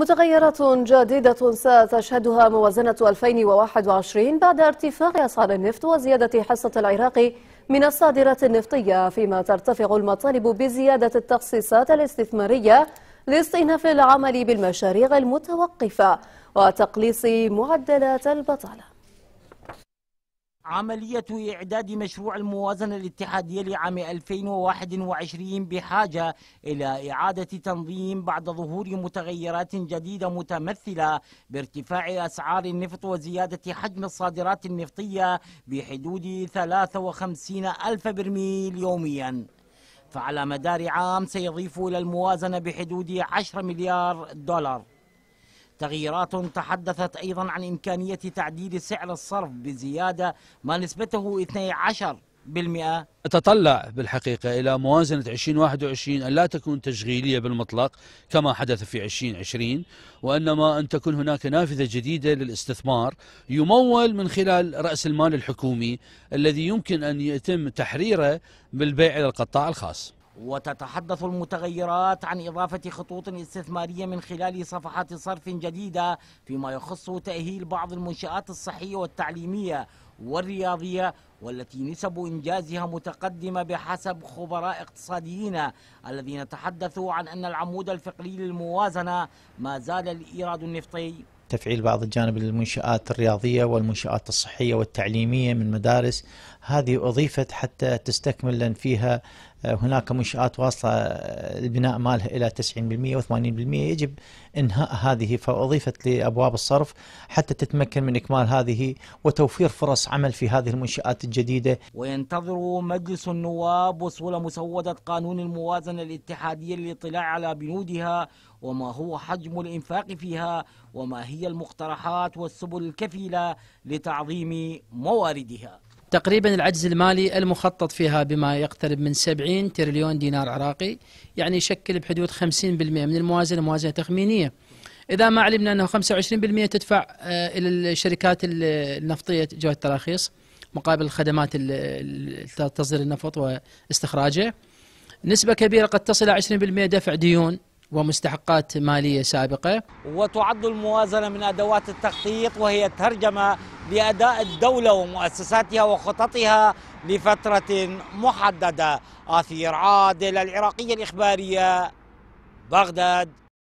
متغيرات جديدة ستشهدها موازنة 2021 بعد ارتفاع أسعار النفط وزيادة حصة العراق من الصادرات النفطية فيما ترتفع المطالب بزيادة التخصيصات الاستثمارية لاستئناف العمل بالمشاريع المتوقفة وتقليص معدلات البطالة عملية إعداد مشروع الموازنة الاتحادية لعام 2021 بحاجة إلى إعادة تنظيم بعد ظهور متغيرات جديدة متمثلة بارتفاع أسعار النفط وزيادة حجم الصادرات النفطية بحدود 53 ألف برميل يومياً فعلى مدار عام سيضيف إلى الموازنة بحدود 10 مليار دولار تغييرات تحدثت أيضا عن إمكانية تعديل سعر الصرف بزيادة ما نسبته 12 بالمئة أتطلع بالحقيقة إلى موازنة 2021 أن لا تكون تشغيلية بالمطلق كما حدث في 2020 وإنما أن تكون هناك نافذة جديدة للاستثمار يمول من خلال رأس المال الحكومي الذي يمكن أن يتم تحريره بالبيع إلى القطاع الخاص وتتحدث المتغيرات عن إضافة خطوط استثمارية من خلال صفحات صرف جديدة فيما يخص تأهيل بعض المنشآت الصحية والتعليمية والرياضية والتي نسب إنجازها متقدمة بحسب خبراء اقتصاديين الذين تحدثوا عن أن العمود الفقري للموازنة ما زال الإيراد النفطي تفعيل بعض الجانب للمنشآت الرياضية والمنشآت الصحية والتعليمية من مدارس هذه أضيفت حتى تستكمل لأن فيها هناك منشآت واصلة البناء آه، مالها إلى 90% و80% يجب إنهاء هذه فأضيفت لأبواب الصرف حتى تتمكن من إكمال هذه وتوفير فرص عمل في هذه المنشآت الجديدة وينتظر مجلس النواب وصول مسودة قانون الموازنة الاتحادية للاطلاع على بنودها وما هو حجم الإنفاق فيها وما هي المقترحات والسبل الكفيلة لتعظيم مواردها تقريبا العجز المالي المخطط فيها بما يقترب من 70 تريليون دينار عراقي يعني يشكل بحدود 50% من الموازنة موازنة تخمينية إذا ما علمنا أنه 25% تدفع آه، إلى الشركات النفطية جوة التراخيص مقابل خدمات تصدير النفط واستخراجه نسبة كبيرة قد تصل إلى 20% دفع ديون ومستحقات مالية سابقة وتعد الموازنة من أدوات التخطيط وهي ترجمة لأداء الدولة ومؤسساتها وخططها لفترة محددة آثير عادل العراقية الإخبارية بغداد